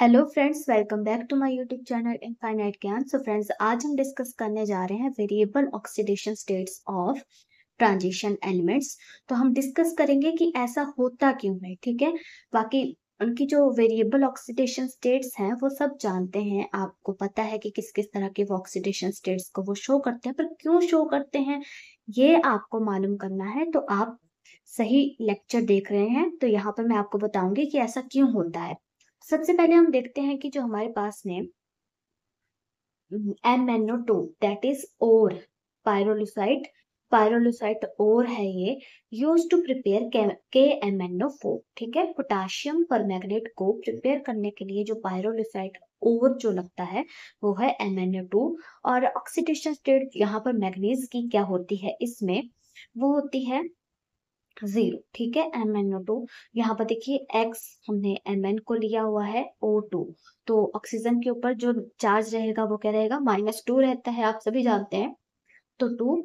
Hello friends welcome back to my YouTube channel infinite Gyan so friends आज हम discuss करने जा रहे हैं variable oxidation states of transition elements तो हम डिस्कस करेंगे कि ऐसा होता क्यों है ठीक है बाकी उनकी जो वेरिएबल ऑक्सीडेशन स्टेट्स हैं वो सब जानते हैं आपको पता है कि किस किस तरह के ऑक्सीडेशन स्टेट्स को वो शो करते हैं पर क्यों शो करते हैं ये आपको मालूम करना है तो आप सही लेक्चर देख रहे हैं तो यहाँ पर मैं आपको बताऊंगी कि ऐसा क्यों होता है सबसे पहले हम देखते हैं कि जो हमारे पास में M N O two that is ore pyrolusite pyrolusite ore है ये use to prepare K M N O four ठीक है पोटाशियम पर मैग्नेट को प्रिपेयर करने के लिए जो पायरोलोसाइट ओर जो लगता है वो है एम टू और ऑक्सीडेशन स्टेट यहाँ पर मैग्नीज की क्या होती है इसमें वो होती है जीरो ठीक है एम एन ओ टू यहाँ पर देखिए एक्स हमने एम एन को लिया हुआ है ओ टू तो ऑक्सीजन के ऊपर जो चार्ज रहेगा वो क्या रहेगा माइनस टू रहता है आप सभी जानते हैं तो टू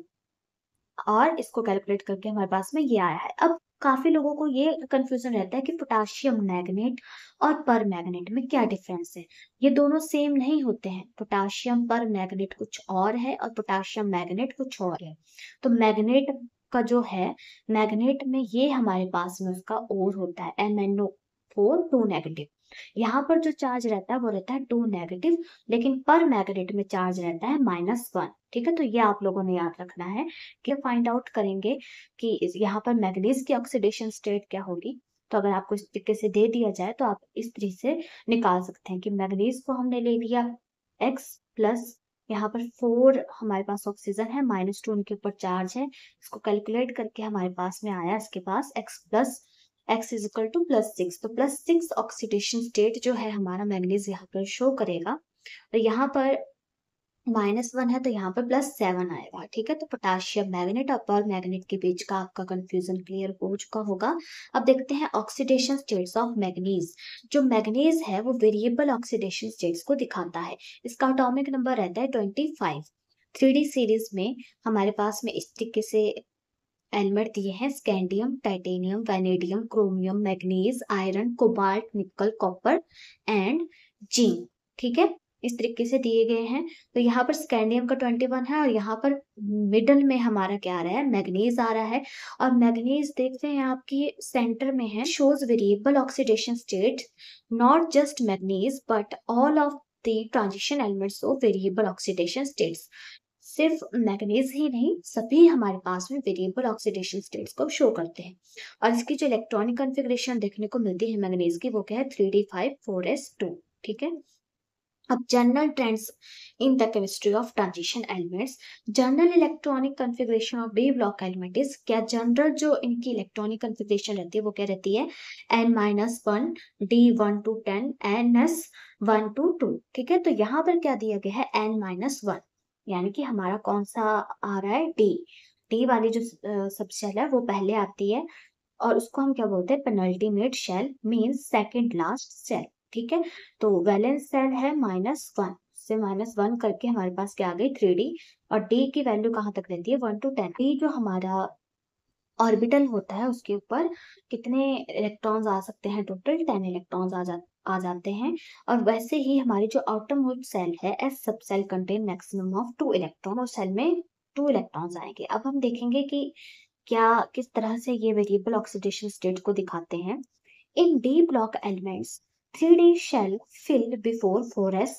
और इसको कैलकुलेट करके हमारे पास में ये आया है अब काफी लोगों को ये कंफ्यूजन रहता है कि पोटाशियम मैग्नेट और पर मैग्नेट में क्या डिफरेंस है ये दोनों सेम नहीं होते हैं पोटाशियम पर मैग्नेट कुछ और है और पोटाशियम मैग्नेट कुछ और है तो मैग्नेट का जो है मैग्नेट में ये हमारे पास में उसका ओर होता है M N O four two negative यहाँ पर जो चार्ज रहता है वो रहता है टू नेगेटिव लेकिन पर मैग्नेट में चार्ज रहता है माइनस वन ठीक है तो ये आप लोगों ने याद रखना है कि फाइंड आउट करेंगे कि यहाँ पर मैग्नीज की ऑक्सीडेशन स्टेट क्या होगी तो अगर आपको इस तरीके से दे दिया जाए तो आप इस तरीके से निकाल सकते हैं कि मैग्नीज को हमने ले लिया एक्स प्लस यहाँ पर फोर हमारे पास ऑक्सीजन है माइनस टू उनके ऊपर चार्ज है इसको कैलकुलेट करके हमारे पास में आया इसके पास X plus X is equal to plus six तो प्लस सिक्स ऑक्सीडेशन स्टेट जो है हमारा मैंगनीज यहाँ पर शो करेगा और तो यहाँ पर माइनस वन है तो यहाँ पर प्लस सेवन आएगा ठीक है तो पोटाशियम मैग्नेट और पर मैग्नेट के बीच का आपका कंफ्यूजन क्लियर हो चुका होगा अब देखते हैं ऑक्सीडेशन स्टेट्स ऑफ मैग्नीज जो मैग्नीज है वो वेरिएबल ऑक्सीडेशन स्टेट्स को दिखाता है इसका अटोमिक नंबर रहता है ट्वेंटी फाइव थ्री सीरीज में हमारे पास में इस तरीके से एलिमेंट दिए हैं scandium titanium vanadium chromium manganese iron cobalt nickel copper and zinc ठीक है इस तरीके से दिए गए हैं तो यहाँ पर स्कैंडियम का ट्वेंटी वन है और यहाँ पर मिडल में हमारा क्या आ रहा है मैग्नीज आ रहा है और मैग्नीज देखते हैं आपकी सेंटर में है shows variable oxidation state not just manganese but all of the transition elements of variable oxidation states सिर्फ मैग्नीज ही नहीं सभी हमारे पास में वेरिएबल ऑक्सीडेशन स्टेट्स को शो करते हैं और इसकी जो इलेक्ट्रॉनिक कॉन्फ़िगरेशन देखने को मिलती है मैग्नीज की वो क्या है three D five four S two ठीक है अब general trends in the chemistry of transition elements general electronic configuration of D block element is क्या जनरल जो इनकी इलेक्ट्रॉनिक कॉन्फ़िगरेशन रहती है वो क्या रहती है N minus one D one to ten N S one to two ठीक है तो यहाँ पर क्या दिया गया है एन माइनस वन यानी कि हमारा कौन सा आ रहा है डी डी वाली जो सबसेल है वो पहले आती है और उसको हम क्या बोलते हैं penultimate shell means second last shell ठीक है तो वैलेंस सेल है माइनस वन से माइनस वन करके हमारे पास क्या आ गई थ्री डी और डी की वैल्यू कहाँ तक रहती है वन टू टेन डी जो हमारा ऑर्बिटल होता है उसके ऊपर कितने इलेक्ट्रॉन्स आ सकते हैं टोटल टेन इलेक्ट्रॉन्स आ जा आ जाते हैं और वैसे ही हमारी जो आउटर सेल है S subshell contain maximum of two electron और सेल में टू इलेक्ट्रॉन्स आएंगे अब हम देखेंगे कि क्या किस तरह से ये वेरिएबल ऑक्सीडेशन स्टेट को दिखाते हैं in D block elements 3D shell filled before 4S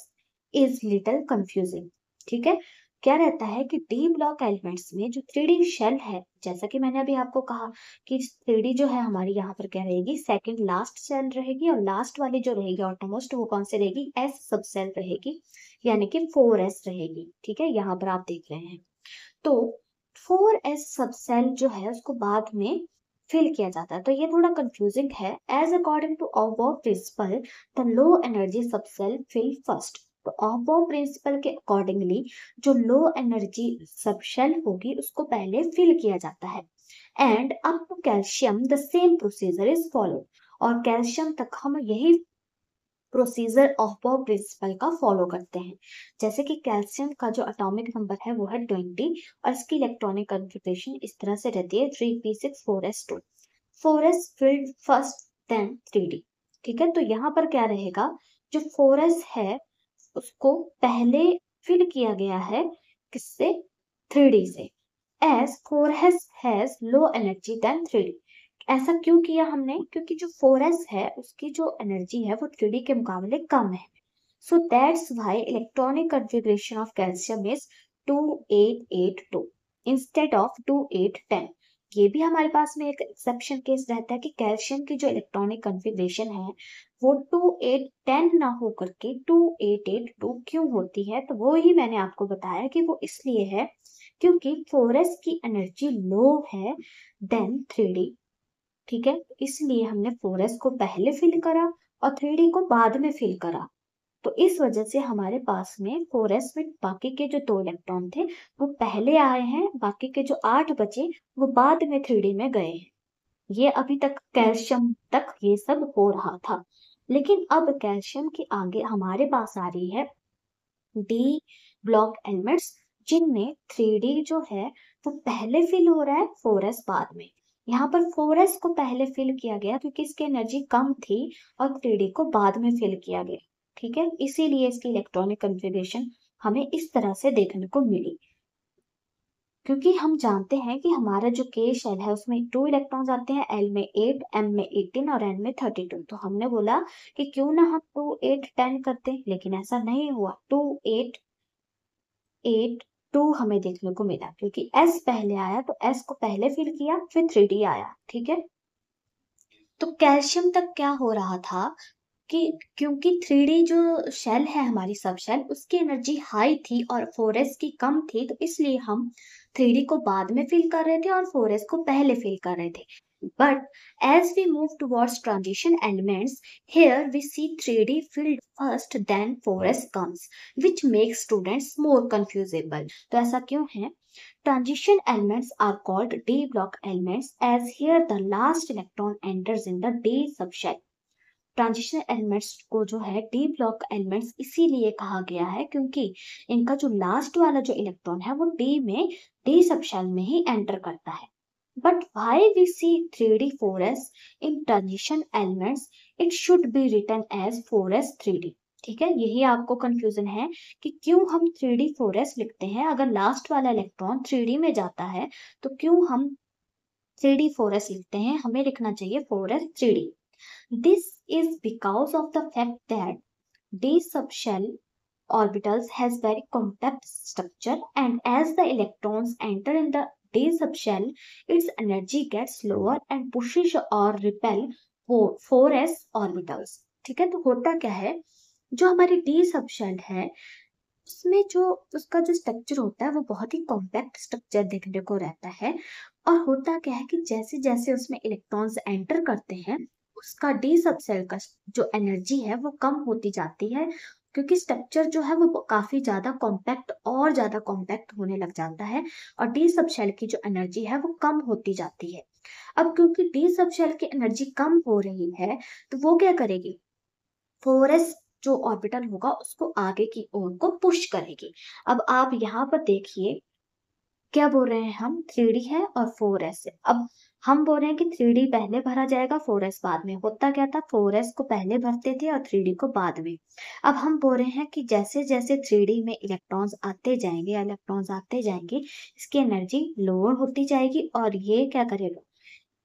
is little confusing. ठीक है क्या रहता है कि डी ब्लॉक एलिमेंट्स में जो थ्री शेल है जैसा कि मैंने अभी आपको कहा कि थ्री जो है हमारी यहाँ पर क्या रहेगी सेकेंड लास्ट सेल रहेगी और लास्ट वाली जो रहेगी ऑटोमोस्ट वो कौन सी रहेगी एस सब सेल रहेगी यानी कि फोर एस रहेगी ठीक है यहाँ पर आप देख रहे हैं तो फोर एस सब सेल जो है उसको बाद में फिल किया जाता है तो ये थोड़ा कंफ्यूजिंग है as according to Aufbau principle the low energy subshell fill first तो ऑबो प्रिंसिपल के अकॉर्डिंगली जो लो एनर्जी सबशेल होगी उसको पहले फिल किया जाता है and up to calcium the same procedure is followed और कैल्शियम तक हम यही प्रोसीजर ऑफ बॉ प्रिंसिपल का फॉलो करते हैं जैसे कि कैल्शियम का जो अटोमिक नंबर है वो है ट्वेंटी और इसकी इलेक्ट्रॉनिक कन्फिग्रेशन इस तरह से रहती है three P six four S two four S filled first then three D ठीक है तो यहाँ पर क्या रहेगा जो फोर एस है उसको पहले फिल किया गया है किससे थ्री डी से S four S has low energy then three D ऐसा क्यों किया हमने हम्म। क्योंकि जो फोरस है उसकी जो एनर्जी है वो थ्री के मुकाबले कम है so that's why electronic configuration of calcium is two eight eight two instead of two eight ten ये भी हमारे पास में एक एक्सेप्शन केस रहता है कि कैल्शियम की जो इलेक्ट्रॉनिक कन्फिग्रेशन है वो टू एट टेन ना होकर के टू एट एट टू क्यों होती है तो वो ही मैंने आपको बताया कि वो इसलिए है क्योंकि फोरस की एनर्जी लो है देन थ्री ठीक है इसलिए हमने फोर एस को पहले फिल करा और थ्री डी को बाद में फिल करा तो इस वजह से हमारे पास में फोर एस में बाकी के जो दो इलेक्ट्रॉन थे वो पहले आए हैं बाकी के जो आठ बचे वो बाद में थ्री डी में गए हैं ये अभी तक कैल्शियम तक ये सब हो रहा था लेकिन अब कैल्शियम के आगे हमारे पास आ रही है डी ब्लॉक एलिमेंट्स जिनमें थ्री जो है वो तो पहले फिल हो रहा है फोर बाद में यहाँ पर फोर एस को पहले फिल किया गया क्योंकि इसकी एनर्जी कम थी और थ्री को बाद में फिल किया गया ठीक है इसीलिए इसकी इलेक्ट्रॉनिक कंफिग्रेशन हमें इस तरह से देखने को मिली क्योंकि हम जानते हैं कि हमारा जो के शेल है उसमें टू इलेक्ट्रॉन आते हैं एल में एट एम में एटीन और एन में थर्टी टू तो हमने बोला कि क्यों ना हम टू एट टेन करते लेकिन ऐसा नहीं हुआ टू एट एट टू हमें देखने को मिला क्योंकि एस पहले आया तो एस को पहले फिल किया फिर थ्री आया ठीक है तो कैल्शियम तक क्या हो रहा था कि क्योंकि थ्री जो शेल है हमारी सब शेल उसकी एनर्जी हाई थी और फोर की कम थी तो इसलिए हम 3D को बाद में फील कर रहे थे और 4S को पहले फील कर रहे थे but as we move towards transition elements here we see three D filled first then four S comes which makes students more confusable तो ऐसा क्यों है transition elements are called D block elements as here the last electron enters in the D subject transition elements को जो है D block elements इसीलिए कहा गया है क्योंकि इनका जो लास्ट वाला जो इलेक्ट्रॉन है वो डी में डी सबशेल में ही एंटर करता है three D four S in transition elements it should be written as four S three D ठीक है यही आपको कंफ्यूजन है कि क्यों हम थ्री डी फोर एस लिखते हैं अगर लास्ट वाला इलेक्ट्रॉन थ्री डी में जाता है तो क्यों हम थ्री डी फोर एस लिखते हैं हमें लिखना चाहिए four S three D This is because of the fact that D subshell orbitals has very compact structure and as the electrons enter in the D subshell, its energy gets lower and pushes or repel 4s orbitals. ठीक है तो होता क्या है जो हमारी D subshell है उसमें जो उसका जो स्ट्रक्चर होता है वो बहुत ही कॉम्पैक्ट स्ट्रक्चर देखने को रहता है और होता क्या है कि जैसे जैसे उसमें इलेक्ट्रॉन्स एंटर करते हैं उसका डी सब सेल का जो एनर्जी है वो कम होती जाती है क्योंकि स्ट्रक्चर जो है वो काफी ज्यादा कॉम्पैक्ट और ज्यादा कॉम्पैक्ट होने लग जाता है और डी सब की जो एनर्जी है वो कम होती जाती है अब क्योंकि डी सब की एनर्जी कम हो रही है तो वो क्या करेगी फोर एस जो ऑर्बिटल होगा उसको आगे की ओर को पुश करेगी अब आप यहाँ पर देखिए क्या बोल रहे हैं हम थ्री है और फोर एस अब हम बोल रहे हैं कि थ्री पहले भरा जाएगा फोर बाद में होता क्या था फोर को पहले भरते थे और थ्री को बाद में अब हम बोल रहे हैं कि जैसे जैसे थ्री में इलेक्ट्रॉन्स आते जाएंगे इलेक्ट्रॉन्स आते जाएंगे इसकी एनर्जी लोअर होती जाएगी और ये क्या करेगा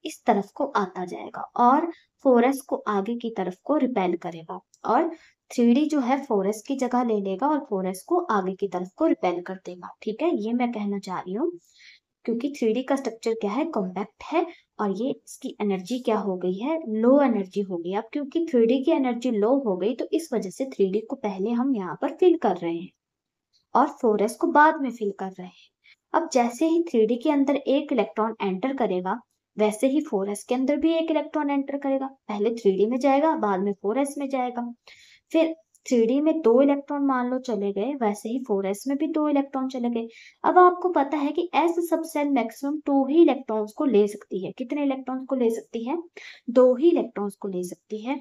इस तरफ को आता जाएगा और फोर को आगे की तरफ को रिपेल करेगा और थ्री जो है फोर की जगह ले लेगा और फोर को आगे की तरफ को रिपेल कर देगा ठीक है ये मैं कहना चाह रही हूँ क्योंकि थ्री का स्ट्रक्चर क्या है कॉम्पैक्ट है और ये इसकी एनर्जी क्या हो गई है लो एनर्जी हो गई अब क्योंकि थ्री की एनर्जी लो हो गई तो इस वजह से थ्री को पहले हम यहाँ पर फिल कर रहे हैं और फोर को बाद में फिल कर रहे हैं अब जैसे ही थ्री के अंदर एक इलेक्ट्रॉन एंटर करेगा वैसे ही फोर के अंदर भी एक इलेक्ट्रॉन एंटर करेगा पहले थ्री में जाएगा बाद में फोर में जाएगा फिर थ्री में दो इलेक्ट्रॉन मान लो चले गए वैसे ही फोर में भी दो इलेक्ट्रॉन चले गए अब आपको पता है कि एस सबसेल मैक्सिमम टू ही इलेक्ट्रॉन्स को ले सकती है कितने इलेक्ट्रॉन्स को ले सकती है दो ही इलेक्ट्रॉन्स को ले सकती है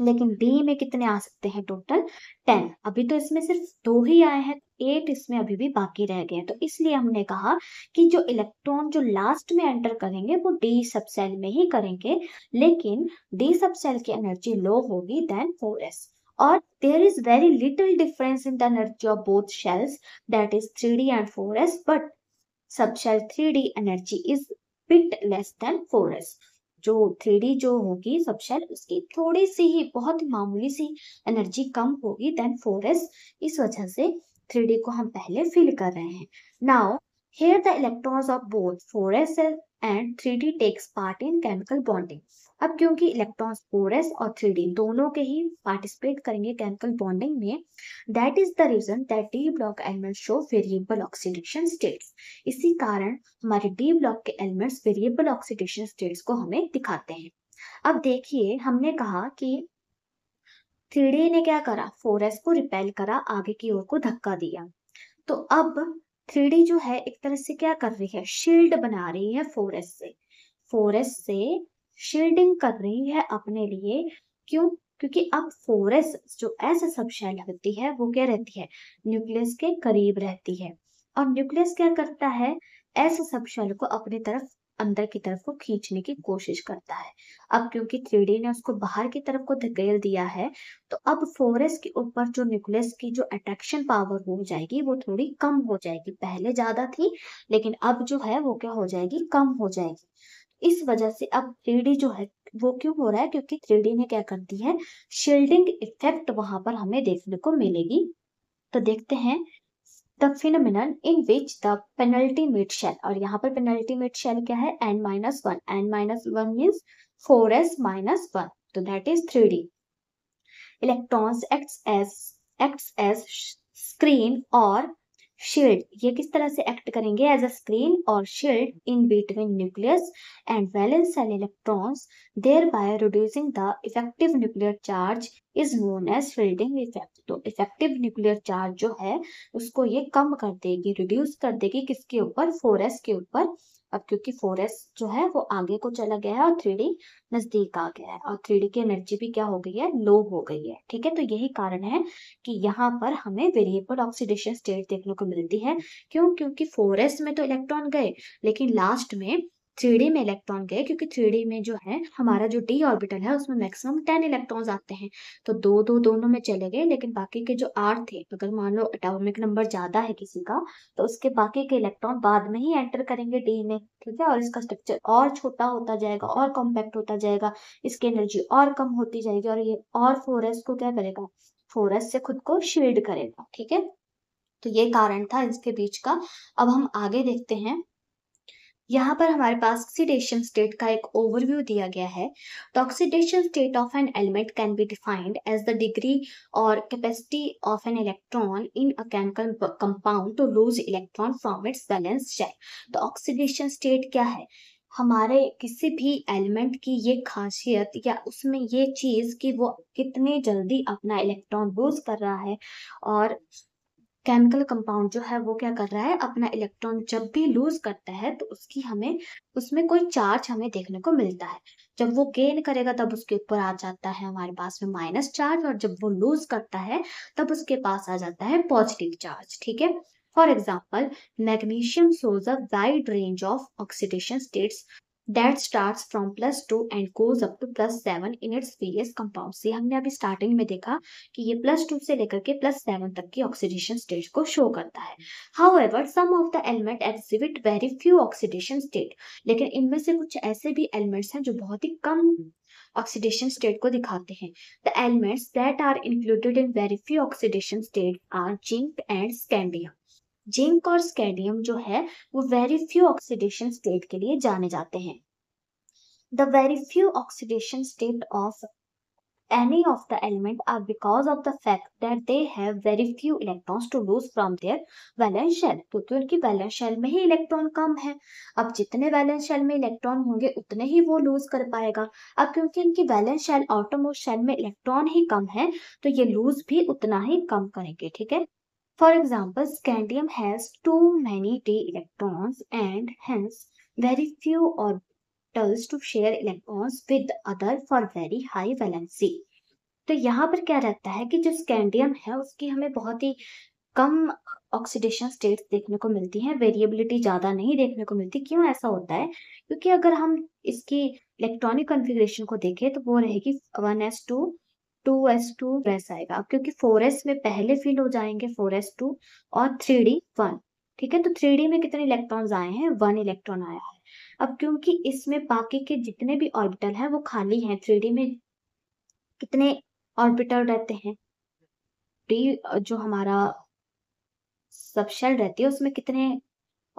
लेकिन डी में कितने आ सकते हैं टोटल टेन अभी तो इसमें सिर्फ दो ही आए हैं एट इसमें अभी भी बाकी रह गए हैं तो इसलिए हमने कहा कि जो इलेक्ट्रॉन जो लास्ट में एंटर करेंगे वो डी सबसेल में ही करेंगे लेकिन डी सबसेल की एनर्जी लो होगी देन फोर एस और there is very little difference in the energy of both shells that is three D and four S but subshell three D energy is जो three D जो होगी सब उसकी थोड़ी सी ही बहुत मामूली सी एनर्जी कम होगी देन फोर इस वजह से थ्री डी को हम पहले फील कर रहे हैं now here the electrons of both four and three D takes part in chemical bonding अब क्योंकि इलेक्ट्रॉन्स 4s और 3d दोनों के ही पार्टिसिपेट करेंगे केमिकल बॉन्डिंग में that is the reason that D block element show variable oxidation states इसी कारण हमारे डी ब्लॉक के एलिमेंट्स वेरिएबल ऑक्सीडेशन स्टेट्स को हमें दिखाते हैं अब देखिए हमने कहा कि थ्री ने क्या करा 4s को रिपेल करा आगे की ओर को धक्का दिया तो अब थ्री जो है एक तरह से क्या कर रही है शील्ड बना रही है 4s से 4s से शेडिंग कर रही है अपने लिए क्यों क्योंकि अब फोरेस जो ऐसे सब शेल होती है वो क्या रहती है न्यूक्लियस के करीब रहती है और न्यूक्लियस क्या करता है ऐसे सब शेल को अपनी तरफ अंदर की तरफ को खींचने की कोशिश करता है अब क्योंकि थ्री ने उसको बाहर की तरफ को धकेल दिया है तो अब फोरेस के ऊपर जो न्यूक्लियस की जो अट्रैक्शन पावर हो जाएगी वो थोड़ी कम हो जाएगी पहले ज्यादा थी लेकिन अब जो है वो क्या हो जाएगी कम हो जाएगी इस वजह से अब थ्री जो है वो क्यों हो रहा है क्योंकि थ्री ने क्या कर दी है शील्डिंग इफेक्ट वहां पर हमें देखने को मिलेगी तो देखते हैं the phenomenon in which the penultimate shell और यहाँ पर पेनल्टी मिड शेल क्या है N minus one N minus one means four S minus one तो that is three D electron act as act as screen और shield ये किस तरह से एक्ट करेंगे एज अ स्क्रीन और shield in between nucleus and valence shell electrons thereby reducing the effective nuclear charge is known as shielding effect तो effective nuclear charge जो है उसको ये कम कर देगी रिड्यूस कर देगी किसके ऊपर फोर के ऊपर अब क्योंकि फोर जो है वो आगे को चला गया है और थ्री नजदीक आ गया है और थ्री की एनर्जी भी क्या हो गई है लो हो गई है ठीक है तो यही कारण है कि यहाँ पर हमें वेरिएबल ऑक्सीडेशन स्टेट देखने को मिलती है क्यों क्योंकि फोर में तो इलेक्ट्रॉन गए लेकिन लास्ट में थ्री में इलेक्ट्रॉन गए क्योंकि थ्री में जो है हमारा जो डी ऑर्बिटल है उसमें मैक्सिमम टेन इलेक्ट्रॉन्स आते हैं तो दो दो दोनों में चले गए लेकिन बाकी के जो आर थे अगर मान लो एटॉमिक नंबर ज्यादा है किसी का तो उसके बाकी के इलेक्ट्रॉन बाद में ही एंटर करेंगे डी में ठीक है और इसका स्ट्रक्चर और छोटा होता जाएगा और कॉम्पैक्ट होता जाएगा इसकी एनर्जी और कम होती जाएगी और ये और फोरस को क्या करेगा फोरस से खुद को शील्ड करेगा ठीक है तो ये कारण था इसके बीच का अब हम आगे देखते हैं यहाँ पर हमारे पास ऑक्सीडेशन स्टेट का एक ओवरव्यू दिया गया है तो oxidation state of an element can be defined as the degree और capacity of an electron in a chemical compound to lose electron from its valence shell तो ऑक्सीडेशन स्टेट क्या है हमारे किसी भी एलिमेंट की ये खासियत या उसमें ये चीज़ कि वो कितने जल्दी अपना इलेक्ट्रॉन लूज कर रहा है और केमिकल कंपाउंड जो है वो क्या कर रहा है अपना इलेक्ट्रॉन जब भी लूज करता है तो उसकी हमें उसमें कोई चार्ज हमें देखने को मिलता है जब वो गेन करेगा तब उसके ऊपर आ जाता है हमारे पास में माइनस चार्ज और जब वो लूज करता है तब उसके पास आ जाता है पॉजिटिव चार्ज ठीक है for example magnesium shows a wide range of oxidation states that starts from plus two and goes up to plus seven in its previous compound ये हमने अभी स्टार्टिंग में देखा कि ये प्लस टू से लेकर के प्लस सेवन तक की ऑक्सीडेशन स्टेज को शो करता है however some of the element exhibit very few oxidation state लेकिन इनमें से कुछ ऐसे भी एलिमेंट्स हैं जो बहुत ही कम ऑक्सीडेशन स्टेट को दिखाते हैं the elements that are included in very few oxidation state are zinc and scandium zinc और स्केडियम जो है वो वेरी फ्यू ऑक्सीडेशन स्टेट के लिए जाने जाते हैं the very few oxidation state of any of the element are because of the fact that they have very few electrons to lose from their valence shell क्योंकि उनकी valence shell में ही electron कम है अब जितने वैलेंस शेल में electron होंगे उतने ही वो लूज कर पाएगा अब क्योंकि इनकी वैलेंस शेल ऑटोमोस्ट शेल में इलेक्ट्रॉन ही कम है तो ये लूज भी उतना ही कम करेंगे ठीक है For example, scandium has too many d electrons and hence very few orbitals to share electrons with other for very high valency. तो यहाँ पर क्या रहता है कि जो स्कैंडियम है उसकी हमें बहुत ही कम ऑक्सीडेशन स्टेट्स देखने को मिलती हैं वेरिएबिलिटी ज़्यादा नहीं देखने को मिलती क्यों ऐसा होता है क्योंकि अगर हम इसकी इलेक्ट्रॉनिक कॉन्फ़िगरेशन को देखें तो वो रहेगी one S two two S two plus आएगा क्योंकि फोर एस में पहले फिल हो जाएंगे फोर एस टू और थ्री डी वन ठीक है तो थ्री डी में कितने इलेक्ट्रॉन आए हैं वन इलेक्ट्रॉन आया है अब क्योंकि इसमें बाकी के जितने भी ऑर्बिटल हैं वो खाली हैं थ्री डी में कितने ऑर्बिटल रहते हैं डी जो हमारा सबशेल रहती है उसमें कितने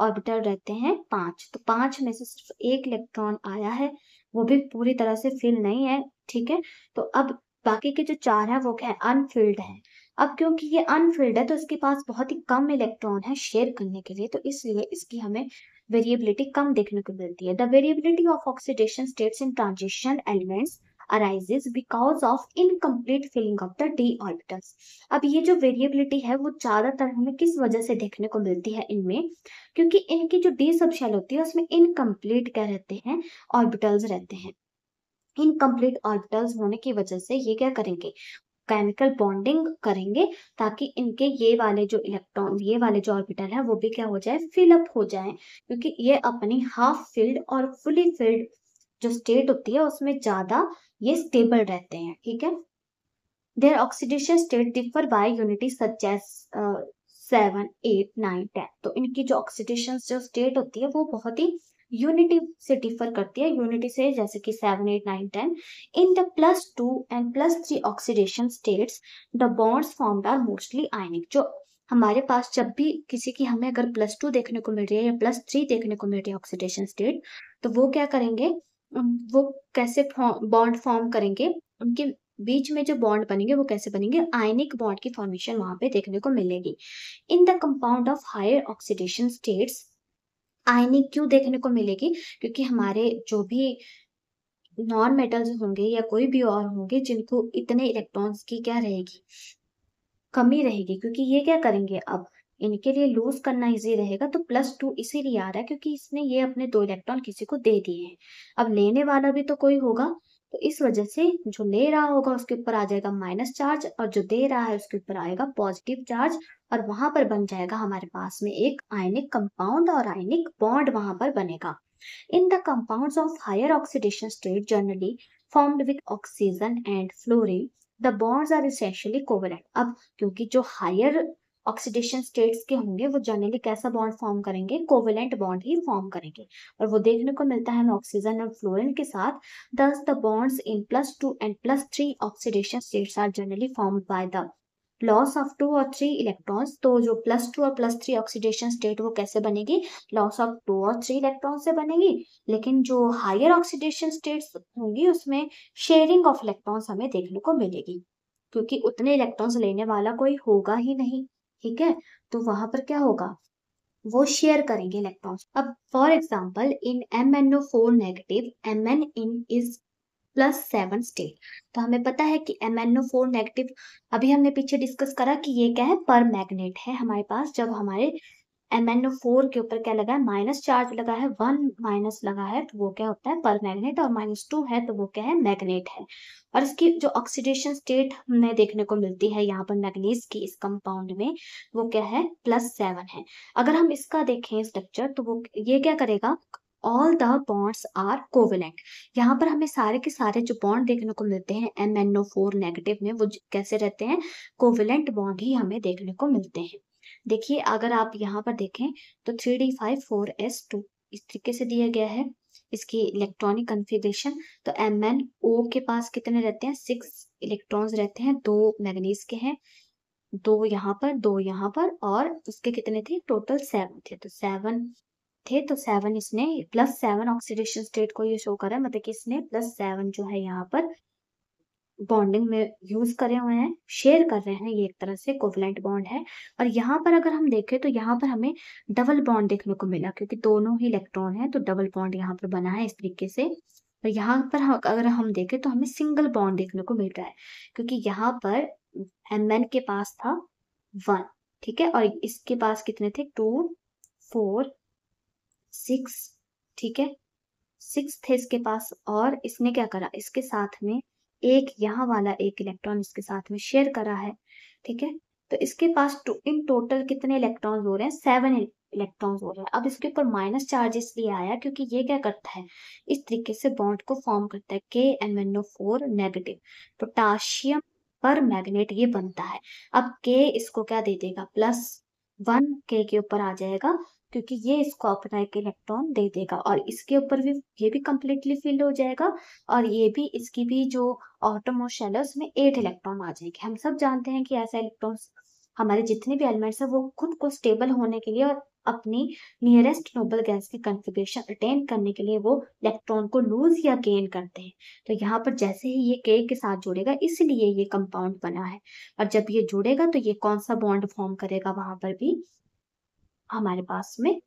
ऑर्बिटल रहते हैं पांच तो पांच में से सिर्फ एक इलेक्ट्रॉन आया है वो भी पूरी तरह से फिल नहीं है ठीक है तो अब बाकी के जो चार है वो क्या है अनफिल्ड है अब क्योंकि ये अनफिल्ड है तो इसके पास बहुत ही कम इलेक्ट्रॉन है शेयर करने के लिए तो इसलिए इसकी हमें वेरिएबिलिटी कम देखने को मिलती है the variability of oxidation states in transition elements arises because of incomplete filling of the D orbitals अब ये जो वेरिएबिलिटी है वो ज्यादातर हमें किस वजह से देखने को मिलती है इनमें क्योंकि इनकी जो डी subshell होती है उसमें इनकम्प्लीट क्या रहते हैं orbitals रहते हैं इनकम्प्लीट ऑर्बिटल्स होने की वजह से ये क्या करेंगे केमिकल बॉन्डिंग करेंगे ताकि इनके ये वाले जो इलेक्ट्रॉन ये वाले जो ऑर्बिटल है वो भी क्या हो जाए फिलअप हो जाए क्योंकि ये अपनी हाफ फिल्ड और फुली फिल्ड जो स्टेट होती है उसमें ज्यादा ये स्टेबल रहते हैं ठीक है their oxidation state differ by unity such seven eight nine ten तो इनकी जो ऑक्सीडेशन जो स्टेट होती है वो बहुत ही यूनिटी से डिफर करती है यूनिटी से जैसे कि seven eight nine ten in the plus two and plus three oxidation states the bonds formed are mostly ionic जो हमारे पास जब भी किसी की हमें अगर प्लस टू देखने को मिल रही है या प्लस थ्री देखने को मिल रही है ऑक्सीडेशन स्टेट तो वो क्या करेंगे वो कैसे बॉन्ड फॉर्म करेंगे उनके बीच में जो बॉन्ड बनेंगे वो कैसे बनेंगे आयनिक बॉन्ड की फॉर्मेशन वहां पे देखने को मिलेगी in the compound of higher oxidation states आईनी क्यों देखने को मिलेगी क्योंकि हमारे जो भी नॉन मेटल्स होंगे या कोई भी और होंगे जिनको इतने इलेक्ट्रॉन्स की क्या रहेगी कमी रहेगी क्योंकि ये क्या करेंगे अब इनके लिए लूज करना इजी रहेगा तो प्लस टू इसीलिए आ रहा है क्योंकि इसने ये अपने दो इलेक्ट्रॉन किसी को दे दिए हैं अब लेने वाला भी तो कोई होगा तो इस वजह से जो ले रहा होगा उसके ऊपर आ जाएगा माइनस चार्ज और जो दे रहा है उसके ऊपर आएगा पॉजिटिव चार्ज और वहां पर बन जाएगा हमारे पास में एक आयनिक कंपाउंड और आयनिक बॉन्ड वहां पर बनेगा in the compound of higher oxidation state generally form with oxygen and fluorine the bonds are essentially covalent अब क्योंकि जो हायर ऑक्सीडेशन स्टेट्स के होंगे वो जनरली कैसा बॉन्ड फॉर्म करेंगे कोवेलेंट बॉन्ड ही फॉर्म करेंगे और वो देखने को मिलता है हमें ऑक्सीजन और फ्लोरिन के साथ thus the bonds in plus two and plus three oxidation states are generally form by the loss of two और थ्री इलेक्ट्रॉन्स तो जो प्लस टू और प्लस थ्री ऑक्सीडेशन स्टेट वो कैसे बनेगी लॉस ऑफ टू और थ्री इलेक्ट्रॉन से बनेगी लेकिन जो हायर ऑक्सीडेशन स्टेट्स होंगी उसमें शेयरिंग ऑफ इलेक्ट्रॉन्स हमें देखने को मिलेगी क्योंकि उतने इलेक्ट्रॉन्स लेने वाला कोई होगा ही नहीं ठीक है तो वहां पर क्या होगा वो शेयर करेंगे इलेक्ट्रॉन्स अब for example in M N O four negative M N in is plus seven state तो हमें पता है कि M N O four negative अभी हमने पीछे डिस्कस करा कि ये क्या है पर मैग्नेट है हमारे पास जब हमारे MnO4 फोर के ऊपर क्या लगा है माइनस चार्ज लगा है वन माइनस लगा है तो वो क्या होता है पर मैग्नेट और माइनस टू है तो वो क्या है मैग्नेट है और इसकी जो ऑक्सीडेशन स्टेट हमें देखने को मिलती है यहाँ पर मैग्नीज की इस कंपाउंड में वो क्या है प्लस सेवन है अगर हम इसका देखें स्ट्रक्चर तो वो ये क्या करेगा all the bonds are covalent. यहाँ पर हमें सारे के सारे जो बॉन्ड देखने को मिलते हैं एम एन फोर नेगेटिव में वो कैसे रहते हैं कोवेलेंट बॉन्ड ही हमें देखने को मिलते हैं देखिए अगर आप यहाँ पर देखें तो three D five four S two इस तरीके से दिया गया है इसकी इलेक्ट्रॉनिक कन्फिग्रेशन तो एम एन ओ के पास कितने रहते हैं सिक्स इलेक्ट्रॉन्स रहते हैं दो मैगनीज के हैं दो यहाँ पर दो यहाँ पर और उसके कितने थे टोटल सेवन थे तो सेवन थे तो सेवन इसने प्लस सेवन ऑक्सीडेशन स्टेट को ये शो करा मतलब कि इसने प्लस सेवन जो है यहाँ पर बॉन्डिंग में यूज करे हुए हैं शेयर कर रहे हैं ये एक तरह से कोवलेंट बॉन्ड है और यहाँ पर अगर हम देखें तो यहाँ पर हमें डबल बॉन्ड देखने को मिला क्योंकि दोनों ही इलेक्ट्रॉन है तो डबल बॉन्ड यहाँ पर बना है इस तरीके से और यहाँ पर अगर हम देखें तो हमें सिंगल बॉन्ड देखने को मिल रहा है क्योंकि यहाँ पर एम के पास था वन ठीक है और इसके पास कितने थे टू फोर सिक्स ठीक है सिक्स थे इसके पास और इसने क्या करा इसके साथ में एक यहाँ वाला एक इलेक्ट्रॉन इसके साथ में शेयर करा है ठीक है तो इसके पास तो, इन टोटल कितने इलेक्ट्रॉन हो रहे हैं सेवन इलेक्ट्रॉन e-, हो रहे हैं अब इसके ऊपर माइनस चार्ज इसलिए आया क्योंकि ये क्या करता है इस तरीके से बॉन्ड को फॉर्म करता है K M N O four negative potassium permanganate ये बनता है अब के इसको क्या दे देगा प्लस वन के के ऊपर आ जाएगा क्योंकि ये इसको अपना एक इलेक्ट्रॉन दे देगा और इसके ऊपर भी ये भी कम्प्लीटली फिल हो जाएगा और ये भी इसकी भी जो शेल है उसमें एट इलेक्ट्रॉन आ जाएगी हम सब जानते हैं कि ऐसा इलेक्ट्रॉन हमारे जितने भी एलिमेंट्स हैं वो खुद को स्टेबल होने के लिए और अपनी नियरेस्ट नोबल गैस की कंफिग्रेशन अटेन करने के लिए वो इलेक्ट्रॉन को लूज या गेन करते हैं तो यहाँ पर जैसे ही ये के के साथ जुड़ेगा इसलिए ये कंपाउंड बना है और जब ये जुड़ेगा तो ये कौन सा बॉन्ड फॉर्म करेगा वहां पर भी हमारे पास में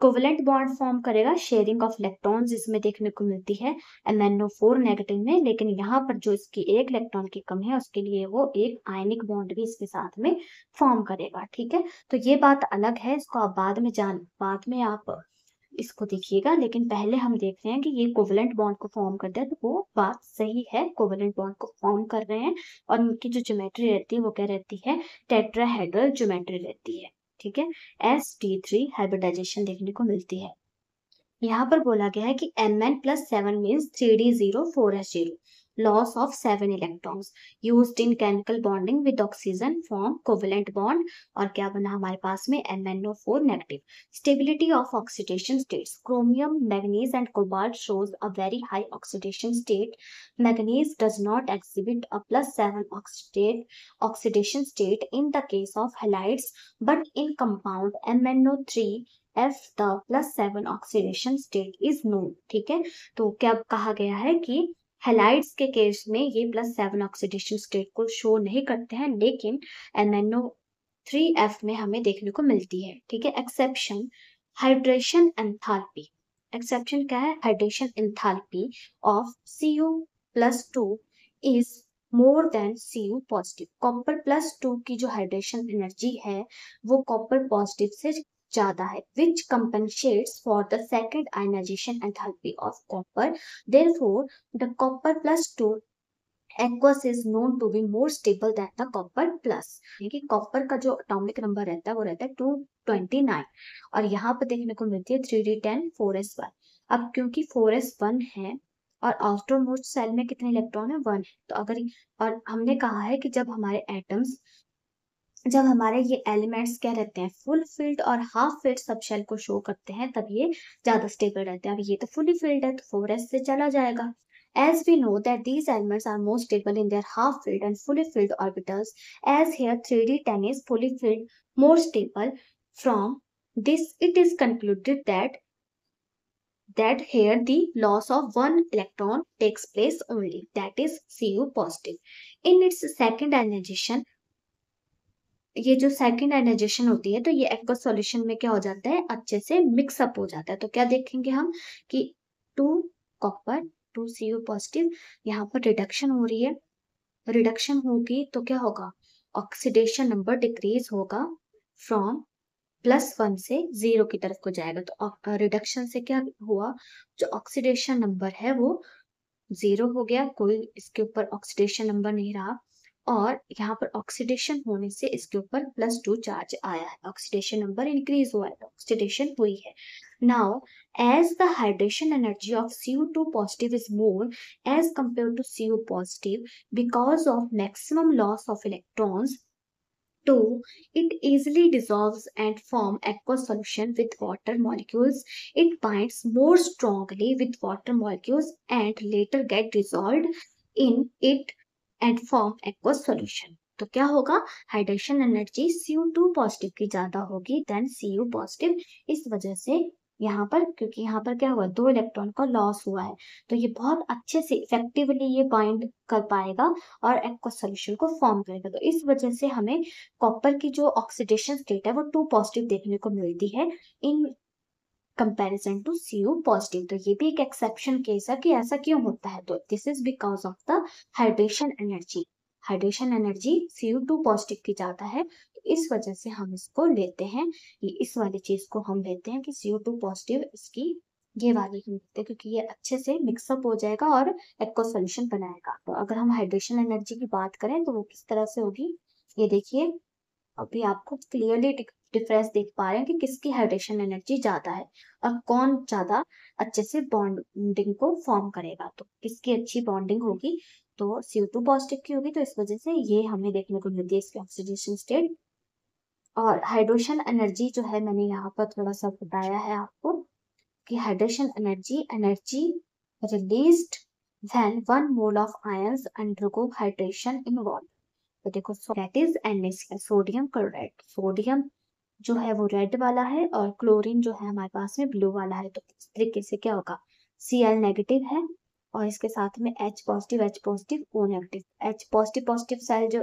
कोवलेंट बॉन्ड फॉर्म करेगा शेयरिंग ऑफ इलेक्ट्रॉन्स इसमें देखने को मिलती है एन ओ फोर नेगेटिव में लेकिन यहाँ पर जो इसकी एक इलेक्ट्रॉन की कम है उसके लिए वो एक आयनिक बॉन्ड भी इसके साथ में फॉर्म करेगा ठीक है तो ये बात अलग है इसको आप बाद में जान बाद में आप इसको देखिएगा लेकिन पहले हम देख रहे हैं कि ये कोवलेंट बॉन्ड को फॉर्म कर दे तो वो बात सही है कोवलेंट बॉन्ड को फॉर्म कर रहे हैं और उनकी जो ज्योमेट्री रहती है वो क्या रहती है टेट्राहेड्रल ज्योमेट्री रहती है ठीक है एस टी थ्री हाइब्रिडाइजेशन देखने को मिलती है यहाँ पर बोला गया है कि M N plus seven means three D zero four S zero loss of 7 electrons used in chemical bonding with oxygen form covalent bond और क्या बना हमारे पास में MnO4 negative stability of oxidation states chromium manganese and cobalt shows a very high oxidation state manganese does not exhibit a plus 7 oxidate oxidation state in the case of halides but in compound MnO3 F the plus seven oxidation state is known ठीक है तो क्या कहा गया है कि halides के case में ये प्लस सेवन ऑक्सीडेशन स्टेट को शो नहीं करते हैं लेकिन M N O three F में हमें देखने को मिलती है ठीक है एक्सेप्शन हाइड्रेशन एंथाल्पी एक्सेप्शन क्या है hydration enthalpy of C U plus two is more than C U positive copper plus two की जो हाइड्रेशन एनर्जी है वो कॉपर पॉजिटिव से ज्यादा है which compensates for the second ionization enthalpy of copper therefore the copper plus two aqueous is known to be more stable than the copper plus कि copper का जो atomic number रहता है वो रहता है टू ट्वेंटी नाइन और यहाँ पर देखने को मिलती है three D ten four S one अब क्योंकि फोर एस वन है और आउटर मोस्ट सेल में कितने इलेक्ट्रॉन है वन है तो अगर और हमने कहा है कि जब हमारे एटम्स जब हमारे ये एलिमेंट्स क्या रहते हैं फुल फील्ड और हाफ फील्ड सब शेल को शो करते हैं तब ये ज़्यादा स्टेबल रहते हैं अब ये तो फुली फील्ड है तो फोर एस से चला जाएगा As we know that these elements are most stable in their half-filled and fully-filled orbitals, as here 3d 10 is fully-filled more stable. From this, it is concluded that that here the loss of one electron takes place only, that is Cu positive. In its second ionization, ये जो second एनर्जेशन होती है तो ये एक्व solution में क्या हो जाता है अच्छे से मिक्सअप हो जाता है तो क्या देखेंगे हम कि two copper to C positive यहाँ पर रिडक्शन हो रही है रिडक्शन होगी तो क्या होगा ऑक्सीडेशन नंबर डिक्रीज होगा फ्रॉम प्लस वन से जीरो की तरफ को जाएगा तो रिडक्शन uh, से क्या हुआ जो ऑक्सीडेशन नंबर है वो जीरो हो गया कोई इसके ऊपर ऑक्सीडेशन नंबर नहीं रहा और यहाँ पर ऑक्सीडेशन होने से इसके ऊपर प्लस टू चार्ज आया है ऑक्सीडेशन नंबर इंक्रीज हुआ है ऑक्सीडेशन हुई है now as the hydration energy of CO two positive is more as compare to CO positive because of maximum loss of electrons to it easily dissolve and form aqua solution with water molecules it bind more strongly with water molecules and later get dissolve in it and form aqua solution तो क्या होगा hydration energy CU two positive की ज्यादा होगी then CU positive इस वजह से यहाँ पर क्योंकि यहाँ पर क्या हुआ दो इलेक्ट्रॉन का लॉस हुआ है तो ये बहुत अच्छे से इफेक्टिवली ये बाइंड कर पाएगा और एक्वा सोल्यूशन को फॉर्म करेगा तो इस वजह से हमें कॉपर की जो ऑक्सीडेशन स्टेट है वो टू पॉजिटिव देखने को मिलती है in comparison to C positive तो ये भी एक एक्सेप्शन केस है कि ऐसा क्यों होता है तो this is because of the hydration energy hydration energy C two positive की ज्यादा है तो इस वजह से हम इसको लेते हैं इस वाली चीज को हम लेते हैं कि सी टू पॉजिटिव इसकी ये वाली हम लेते हैं क्योंकि ये अच्छे से मिक्सअप हो जाएगा और एक्को सोल्यूशन बनाएगा तो अगर हम हाइड्रेशन एनर्जी की बात करें तो वो किस तरह से होगी ये देखिए अभी आपको क्लियरली डिफरेंस देख पा रहे हैं कि किसकी हाइड्रेशन एनर्जी ज्यादा है और कौन ज्यादा अच्छे से बॉन्डिंग को फॉर्म करेगा तो किसकी अच्छी बॉन्डिंग होगी तो सीओ टू पॉजिटिव की होगी तो इस वजह से ये हमें देखने को मिलती है इसकी ऑक्सीडेशन स्टेट और हाइड्रोशन एनर्जी जो है मैंने यहाँ पर थोड़ा सा बताया है आपको कि hydration energy energy released when one mole of ions undergo hydration in water तो देखो that is and sodium chloride sodium जो है वो रेड वाला है और क्लोरीन जो है हमारे पास में ब्लू वाला है तो इस तरीके से क्या होगा सी एल नेगेटिव है और इसके साथ में H positive H positive O negative H positive positive cell जो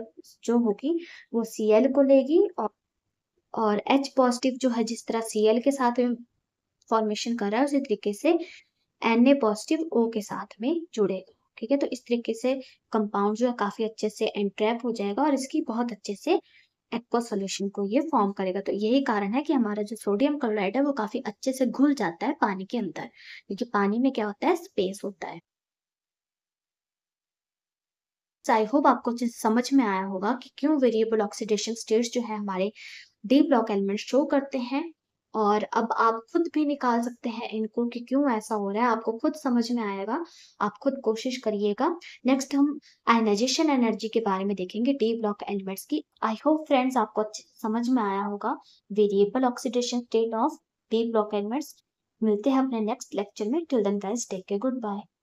जो होगी वो सी एल को लेगी और और एच पॉजिटिव जो है जिस तरह सी एल के साथ में फॉर्मेशन कर रहा है उसी तरीके से एन ए पॉजिटिव ओ के साथ में जुड़ेगा ठीक है तो इस तरीके से कंपाउंड जो है काफी अच्छे से एंट्रैप हो जाएगा और इसकी बहुत अच्छे से एक्वा सोल्यूशन को ये फॉर्म करेगा तो यही कारण है कि हमारा जो सोडियम क्लोराइड है वो काफी अच्छे से घुल जाता है पानी के अंदर क्योंकि पानी में क्या होता है स्पेस होता है आई होप आपको समझ में आया होगा कि क्यों वेरिएबल ऑक्सीडेशन स्टेट्स जो है हमारे डी ब्लॉक एलिमेंट शो करते हैं और अब आप खुद भी निकाल सकते हैं इनको कि क्यों ऐसा हो रहा है आपको खुद समझ में आएगा आप खुद कोशिश करिएगा नेक्स्ट हम आयनाइजेशन एनर्जी के बारे में देखेंगे डी ब्लॉक एलिमेंट्स की आई होप फ्रेंड्स आपको समझ में आया होगा variable oxidation state of D block elements मिलते हैं अपने नेक्स्ट लेक्चर में till then guys take care good bye